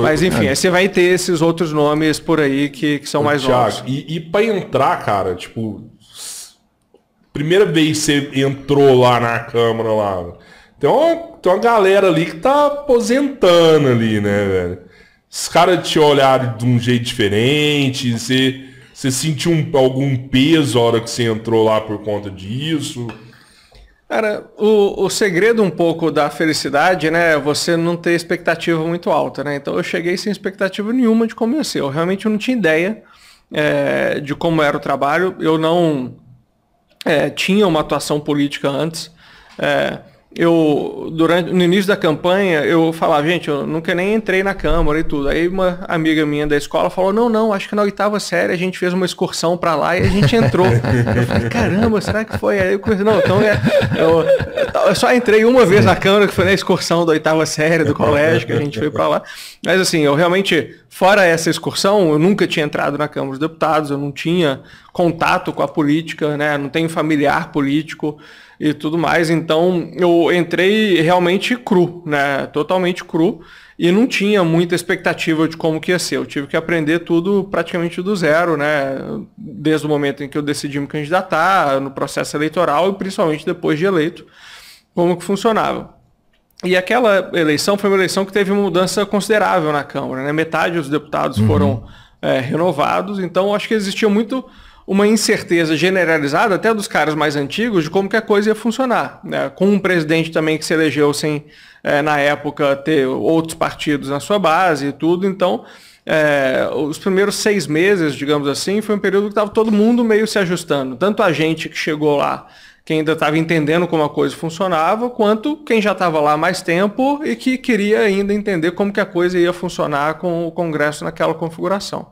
Mas enfim, você vai ter esses outros nomes por aí que, que são Ô, mais Thiago, novos. E, e para entrar, cara, tipo, primeira vez você entrou lá na Câmara lá, tem uma, tem uma galera ali que tá aposentando ali, né, velho? Os caras te olharam de um jeito diferente, você, você sentiu um, algum peso a hora que você entrou lá por conta disso? Cara, o, o segredo um pouco da felicidade, né, é você não ter expectativa muito alta, né? Então eu cheguei sem expectativa nenhuma de como ia ser. Eu realmente não tinha ideia é, de como era o trabalho. Eu não é, tinha uma atuação política antes. É, eu durante no início da campanha eu falava, gente, eu nunca nem entrei na câmara e tudo. Aí uma amiga minha da escola falou: "Não, não, acho que na oitava série a gente fez uma excursão para lá e a gente entrou". eu falei: "Caramba, será que foi?" Aí eu comecei, não, então é, eu, eu só entrei uma vez na é. Câmara, que foi na excursão da oitava série do é. colégio, que a gente foi para lá. Mas assim, eu realmente, fora essa excursão, eu nunca tinha entrado na Câmara dos Deputados, eu não tinha contato com a política, né? Não tenho familiar político e tudo mais. Então eu entrei realmente cru, né? Totalmente cru e não tinha muita expectativa de como que ia ser. Eu tive que aprender tudo praticamente do zero, né? Desde o momento em que eu decidi me candidatar, no processo eleitoral e principalmente depois de eleito, como que funcionava. E aquela eleição foi uma eleição que teve uma mudança considerável na Câmara, né? Metade dos deputados uhum. foram é, renovados, então acho que existia muito uma incerteza generalizada, até dos caras mais antigos, de como que a coisa ia funcionar. Né? Com um presidente também que se elegeu sem, é, na época, ter outros partidos na sua base e tudo, então é, os primeiros seis meses, digamos assim, foi um período que estava todo mundo meio se ajustando. Tanto a gente que chegou lá, que ainda estava entendendo como a coisa funcionava, quanto quem já estava lá há mais tempo e que queria ainda entender como que a coisa ia funcionar com o Congresso naquela configuração.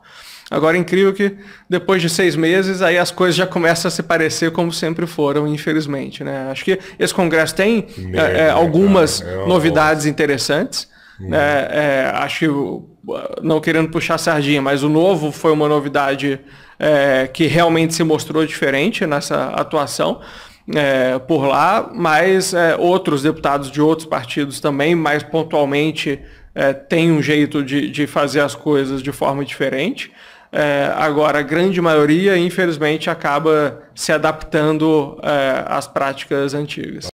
Agora é incrível que depois de seis meses aí as coisas já começam a se parecer como sempre foram, infelizmente. Né? Acho que esse congresso tem é, é algumas cara, é novidades interessantes. É, é, acho que, não querendo puxar sardinha, mas o novo foi uma novidade é, que realmente se mostrou diferente nessa atuação. É, por lá, mas é, outros deputados de outros partidos também, mais pontualmente, é, têm um jeito de, de fazer as coisas de forma diferente. É, agora, a grande maioria, infelizmente, acaba se adaptando é, às práticas antigas.